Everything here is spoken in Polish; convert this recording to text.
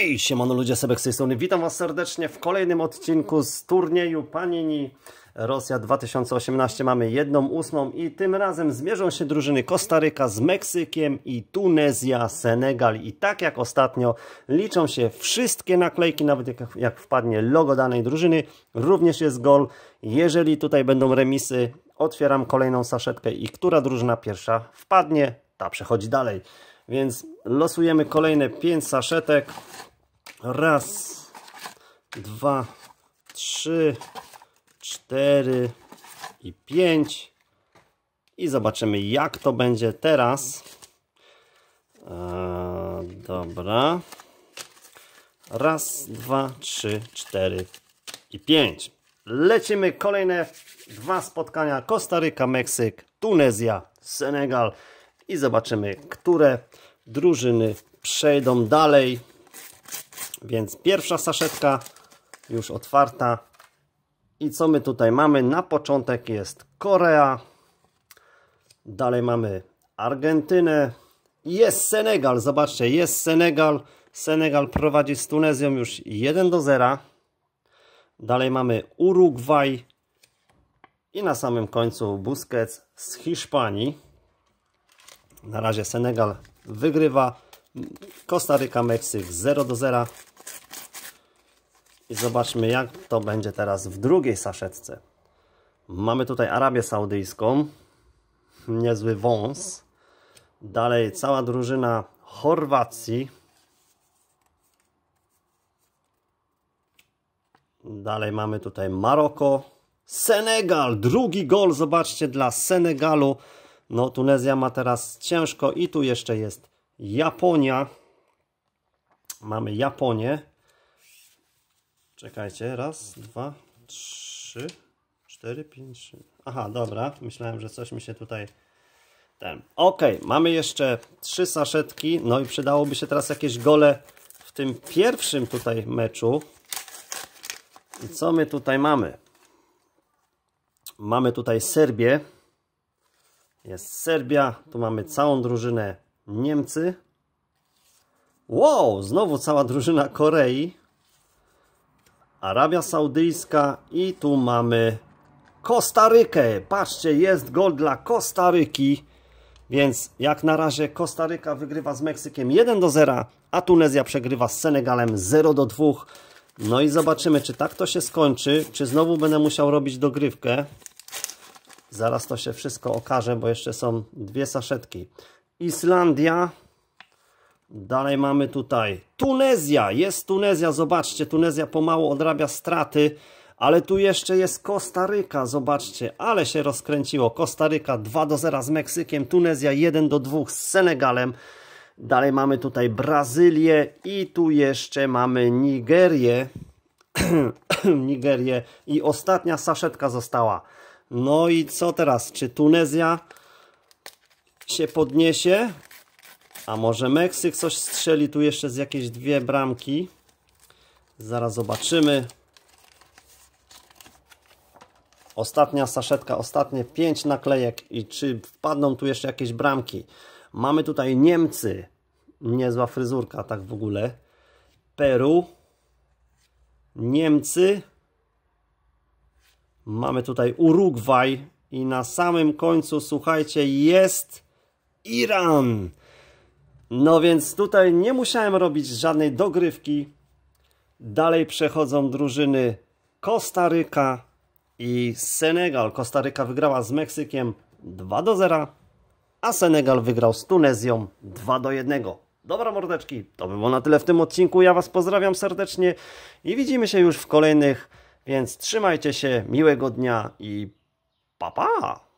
Hej, siemano ludzie, Sebek z tej strony. Witam Was serdecznie w kolejnym odcinku z turnieju Panini Rosja 2018. Mamy jedną ósmą i tym razem zmierzą się drużyny Kostaryka z Meksykiem i Tunezja, Senegal. I tak jak ostatnio liczą się wszystkie naklejki, nawet jak, jak wpadnie logo danej drużyny. Również jest gol. Jeżeli tutaj będą remisy, otwieram kolejną saszetkę i która drużyna pierwsza wpadnie, ta przechodzi dalej. Więc losujemy kolejne 5 saszetek. Raz, dwa, trzy, cztery i pięć. I zobaczymy jak to będzie teraz. Eee, dobra. Raz, dwa, trzy, cztery i pięć. Lecimy kolejne dwa spotkania. Kostaryka, Meksyk, Tunezja, Senegal. I zobaczymy, które drużyny przejdą dalej. Więc pierwsza saszetka już otwarta. I co my tutaj mamy? Na początek jest Korea. Dalej mamy Argentynę. Jest Senegal. Zobaczcie, jest Senegal. Senegal prowadzi z Tunezją już 1 do 0. Dalej mamy Urugwaj. I na samym końcu Busquets z Hiszpanii. Na razie Senegal wygrywa. Kostaryka, Meksyk 0 do 0. I zobaczmy jak to będzie teraz w drugiej saszetce. Mamy tutaj Arabię Saudyjską. Niezły wąs. Dalej cała drużyna Chorwacji. Dalej mamy tutaj Maroko. Senegal, drugi gol, zobaczcie, dla Senegalu. No, Tunezja ma teraz ciężko i tu jeszcze jest Japonia. Mamy Japonię. Czekajcie, raz, dwa, trzy, cztery, pięć, trzy. Aha, dobra, myślałem, że coś mi się tutaj... Ten. Ok, mamy jeszcze trzy saszetki, no i przydałoby się teraz jakieś gole w tym pierwszym tutaj meczu. I co my tutaj mamy? Mamy tutaj Serbię. Jest Serbia, tu mamy całą drużynę Niemcy. Wow, znowu cała drużyna Korei. Arabia Saudyjska i tu mamy Kostarykę. Patrzcie, jest gol dla Kostaryki. Więc jak na razie Kostaryka wygrywa z Meksykiem 1 do 0, a Tunezja przegrywa z Senegalem 0 do 2. No i zobaczymy, czy tak to się skończy, czy znowu będę musiał robić dogrywkę. Zaraz to się wszystko okaże, bo jeszcze są dwie saszetki. Islandia Dalej mamy tutaj Tunezja. Jest Tunezja, zobaczcie. Tunezja pomału odrabia straty. Ale tu jeszcze jest Kostaryka, zobaczcie, ale się rozkręciło. Kostaryka 2 do 0 z Meksykiem, Tunezja 1 do 2 z Senegalem. Dalej mamy tutaj Brazylię i tu jeszcze mamy Nigerię. Nigerię i ostatnia saszetka została. No i co teraz? Czy Tunezja się podniesie? A może Meksyk coś strzeli tu jeszcze z jakieś dwie bramki? Zaraz zobaczymy. Ostatnia saszetka, ostatnie pięć naklejek i czy wpadną tu jeszcze jakieś bramki? Mamy tutaj Niemcy. Niezła fryzurka tak w ogóle. Peru. Niemcy. Mamy tutaj Urugwaj i na samym końcu, słuchajcie, jest Iran. No więc tutaj nie musiałem robić żadnej dogrywki. Dalej przechodzą drużyny Kostaryka i Senegal. Kostaryka wygrała z Meksykiem 2 do 0, a Senegal wygrał z Tunezją 2 do 1. Dobra mordeczki, to było na tyle w tym odcinku. Ja Was pozdrawiam serdecznie i widzimy się już w kolejnych, więc trzymajcie się, miłego dnia i pa pa!